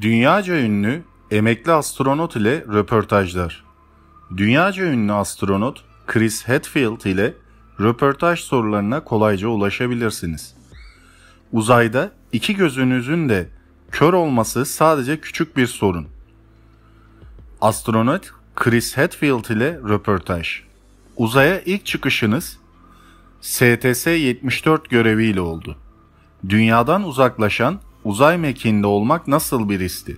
Dünyaca ünlü emekli astronot ile röportajlar. Dünyaca ünlü astronot Chris Hadfield ile röportaj sorularına kolayca ulaşabilirsiniz. Uzayda iki gözünüzün de kör olması sadece küçük bir sorun. Astronot Chris Hadfield ile röportaj. Uzaya ilk çıkışınız STS-74 göreviyle oldu. Dünyadan uzaklaşan uzay mekiğinde olmak nasıl bir histi?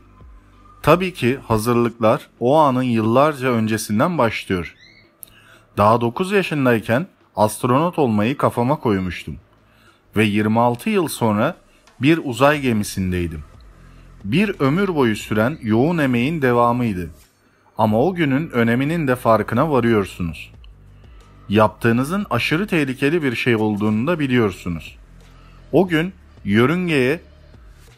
Tabii ki hazırlıklar o anın yıllarca öncesinden başlıyor. Daha 9 yaşındayken astronot olmayı kafama koymuştum ve 26 yıl sonra bir uzay gemisindeydim. Bir ömür boyu süren yoğun emeğin devamıydı. Ama o günün öneminin de farkına varıyorsunuz. Yaptığınızın aşırı tehlikeli bir şey olduğunu da biliyorsunuz. O gün yörüngeye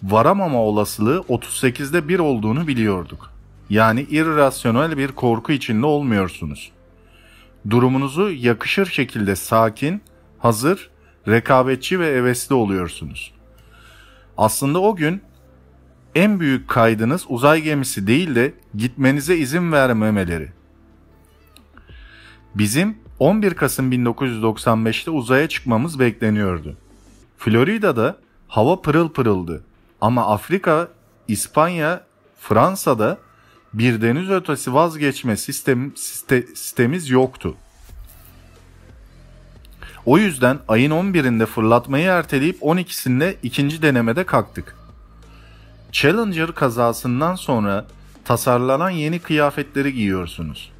varamama olasılığı 38'de 1 olduğunu biliyorduk. Yani irrasyonel bir korku içinde olmuyorsunuz. Durumunuzu yakışır şekilde sakin, hazır, rekabetçi ve hevesli oluyorsunuz. Aslında o gün en büyük kaydınız uzay gemisi değil de gitmenize izin vermemeleri. Bizim 11 Kasım 1995'te uzaya çıkmamız bekleniyordu. Florida'da hava pırıl pırıldı. Ama Afrika, İspanya, Fransa'da bir deniz ötesi vazgeçme sistem, siste, sistemiz yoktu. O yüzden ayın 11'inde fırlatmayı erteleyip 12'sinde ikinci denemede kalktık. Challenger kazasından sonra tasarlanan yeni kıyafetleri giyiyorsunuz.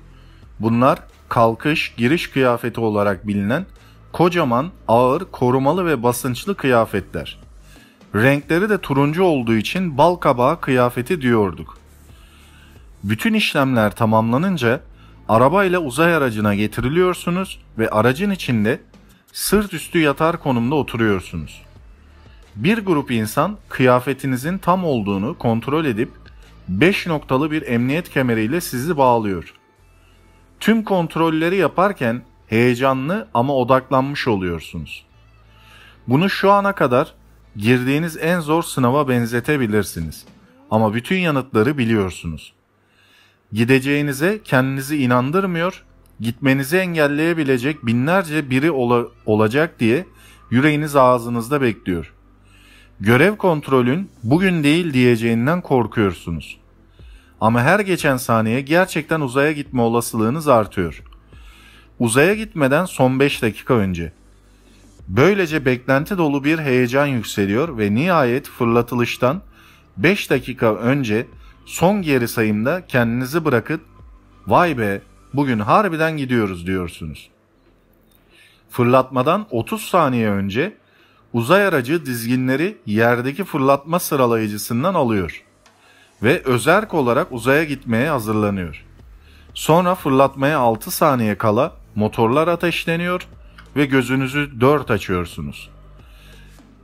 Bunlar kalkış giriş kıyafeti olarak bilinen kocaman, ağır, korumalı ve basınçlı kıyafetler. Renkleri de turuncu olduğu için bal kabağı kıyafeti diyorduk. Bütün işlemler tamamlanınca arabayla uzay aracına getiriliyorsunuz ve aracın içinde sırt üstü yatar konumda oturuyorsunuz. Bir grup insan kıyafetinizin tam olduğunu kontrol edip 5 noktalı bir emniyet kemeriyle sizi bağlıyor. Tüm kontrolleri yaparken heyecanlı ama odaklanmış oluyorsunuz. Bunu şu ana kadar girdiğiniz en zor sınava benzetebilirsiniz. Ama bütün yanıtları biliyorsunuz. Gideceğinize kendinizi inandırmıyor, gitmenizi engelleyebilecek binlerce biri ola, olacak diye yüreğiniz ağzınızda bekliyor. Görev kontrolün bugün değil diyeceğinden korkuyorsunuz. Ama her geçen saniye gerçekten uzaya gitme olasılığınız artıyor. Uzaya gitmeden son 5 dakika önce Böylece beklenti dolu bir heyecan yükseliyor ve nihayet fırlatılıştan 5 dakika önce son geri sayımda kendinizi bırakıp vay be bugün harbiden gidiyoruz diyorsunuz. Fırlatmadan 30 saniye önce uzay aracı dizginleri yerdeki fırlatma sıralayıcısından alıyor ve özerk olarak uzaya gitmeye hazırlanıyor. Sonra fırlatmaya 6 saniye kala motorlar ateşleniyor ve ve gözünüzü dört açıyorsunuz.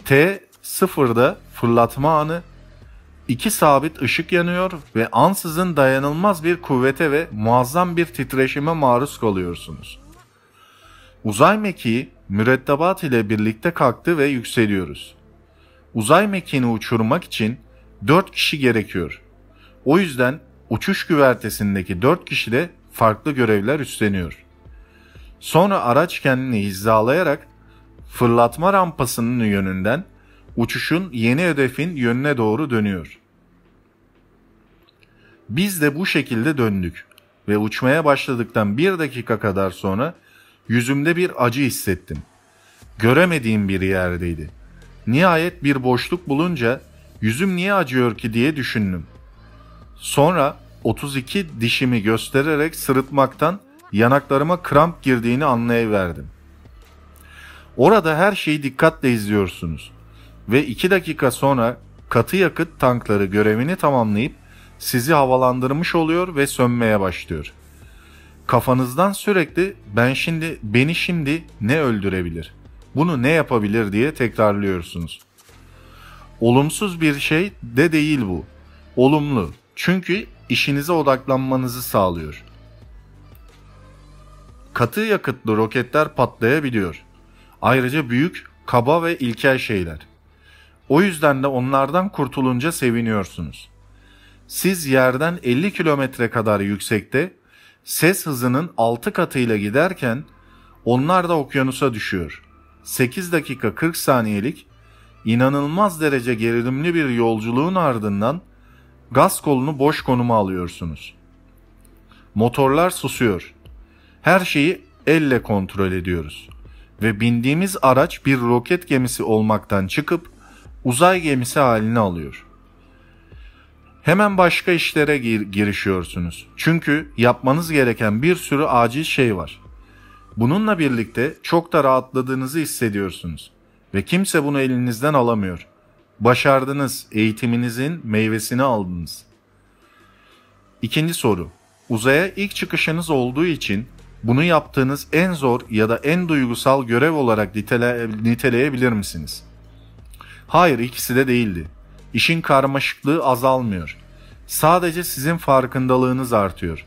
T sıfırda fırlatma anı, iki sabit ışık yanıyor ve ansızın dayanılmaz bir kuvvete ve muazzam bir titreşime maruz kalıyorsunuz. Uzay mekiği mürettebat ile birlikte kalktı ve yükseliyoruz. Uzay mekiğini uçurmak için 4 kişi gerekiyor. O yüzden uçuş güvertesindeki 4 kişi de farklı görevler üstleniyor.'' Sonra araç kendini hizalayarak fırlatma rampasının yönünden uçuşun yeni hedefin yönüne doğru dönüyor. Biz de bu şekilde döndük ve uçmaya başladıktan bir dakika kadar sonra yüzümde bir acı hissettim. Göremediğim bir yerdeydi. Nihayet bir boşluk bulunca yüzüm niye acıyor ki diye düşündüm. Sonra 32 dişimi göstererek sırıtmaktan yanaklarıma kramp girdiğini anlayıverdim. Orada her şeyi dikkatle izliyorsunuz ve iki dakika sonra katı yakıt tankları görevini tamamlayıp sizi havalandırmış oluyor ve sönmeye başlıyor. Kafanızdan sürekli ben şimdi beni şimdi ne öldürebilir? Bunu ne yapabilir diye tekrarlıyorsunuz. Olumsuz bir şey de değil bu. Olumlu. Çünkü işinize odaklanmanızı sağlıyor katı yakıtlı roketler patlayabiliyor. Ayrıca büyük, kaba ve ilkel şeyler. O yüzden de onlardan kurtulunca seviniyorsunuz. Siz yerden 50 kilometre kadar yüksekte ses hızının 6 katıyla giderken onlar da okyanusa düşüyor. 8 dakika 40 saniyelik inanılmaz derece gerilimli bir yolculuğun ardından gaz kolunu boş konuma alıyorsunuz. Motorlar susuyor. Her şeyi elle kontrol ediyoruz. Ve bindiğimiz araç bir roket gemisi olmaktan çıkıp uzay gemisi halini alıyor. Hemen başka işlere gir girişiyorsunuz. Çünkü yapmanız gereken bir sürü acil şey var. Bununla birlikte çok da rahatladığınızı hissediyorsunuz ve kimse bunu elinizden alamıyor. Başardınız, eğitiminizin meyvesini aldınız. İkinci soru. Uzaya ilk çıkışınız olduğu için bunu yaptığınız en zor ya da en duygusal görev olarak nitele, niteleyebilir misiniz? Hayır ikisi de değildi. İşin karmaşıklığı azalmıyor. Sadece sizin farkındalığınız artıyor.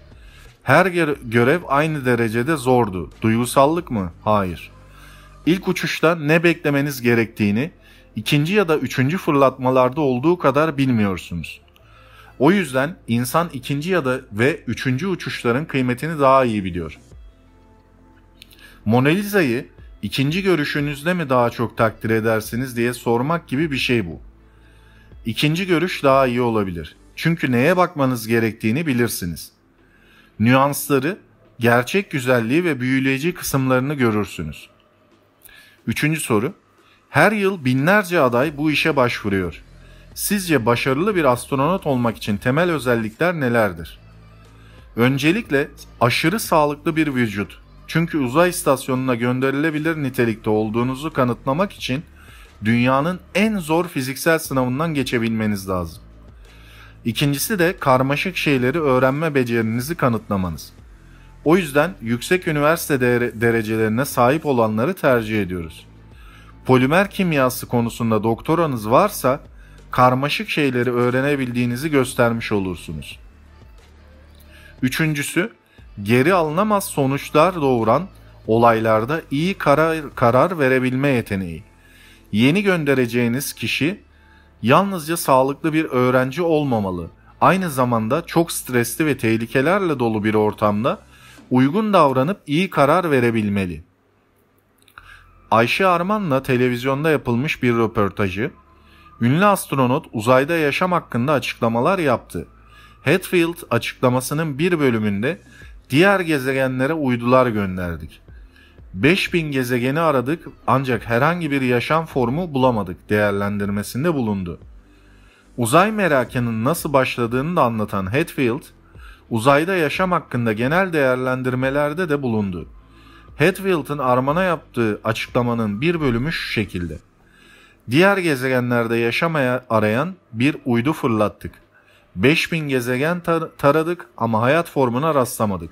Her görev aynı derecede zordu. Duygusallık mı? Hayır. İlk uçuşta ne beklemeniz gerektiğini ikinci ya da üçüncü fırlatmalarda olduğu kadar bilmiyorsunuz. O yüzden insan ikinci ya da ve üçüncü uçuşların kıymetini daha iyi biliyor.'' Mona Lisa'yı ikinci görüşünüzde mi daha çok takdir edersiniz diye sormak gibi bir şey bu. İkinci görüş daha iyi olabilir. Çünkü neye bakmanız gerektiğini bilirsiniz. Nüansları, gerçek güzelliği ve büyüleyici kısımlarını görürsünüz. Üçüncü soru. Her yıl binlerce aday bu işe başvuruyor. Sizce başarılı bir astronot olmak için temel özellikler nelerdir? Öncelikle aşırı sağlıklı bir vücut, çünkü uzay istasyonuna gönderilebilir nitelikte olduğunuzu kanıtlamak için dünyanın en zor fiziksel sınavından geçebilmeniz lazım. İkincisi de karmaşık şeyleri öğrenme becerinizi kanıtlamanız. O yüzden yüksek üniversite derecelerine sahip olanları tercih ediyoruz. Polimer kimyası konusunda doktoranız varsa karmaşık şeyleri öğrenebildiğinizi göstermiş olursunuz. Üçüncüsü geri alınamaz sonuçlar doğuran olaylarda iyi karar, karar verebilme yeteneği. Yeni göndereceğiniz kişi yalnızca sağlıklı bir öğrenci olmamalı. Aynı zamanda çok stresli ve tehlikelerle dolu bir ortamda uygun davranıp iyi karar verebilmeli. Ayşe Arman'la televizyonda yapılmış bir röportajı, ünlü astronot uzayda yaşam hakkında açıklamalar yaptı. Hatfield açıklamasının bir bölümünde Diğer gezegenlere uydular gönderdik. 5000 gezegeni aradık ancak herhangi bir yaşam formu bulamadık değerlendirmesinde bulundu. Uzay merakının nasıl başladığını da anlatan Hetfield, uzayda yaşam hakkında genel değerlendirmelerde de bulundu. Hetfield'ın Arman'a yaptığı açıklamanın bir bölümü şu şekilde. Diğer gezegenlerde yaşamaya arayan bir uydu fırlattık. 5000 gezegen tar- taradık ama hayat formuna rastlamadık.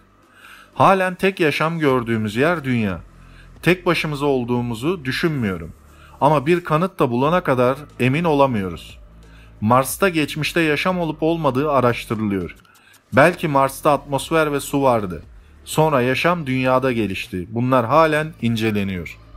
Halen tek yaşam gördüğümüz yer dünya. Tek başımıza olduğumuzu düşünmüyorum. Ama bir kanıt da bulana kadar emin olamıyoruz. Mars'ta geçmişte yaşam olup olmadığı araştırılıyor. Belki Mars'ta atmosfer ve su vardı. Sonra yaşam dünyada gelişti. Bunlar halen inceleniyor.''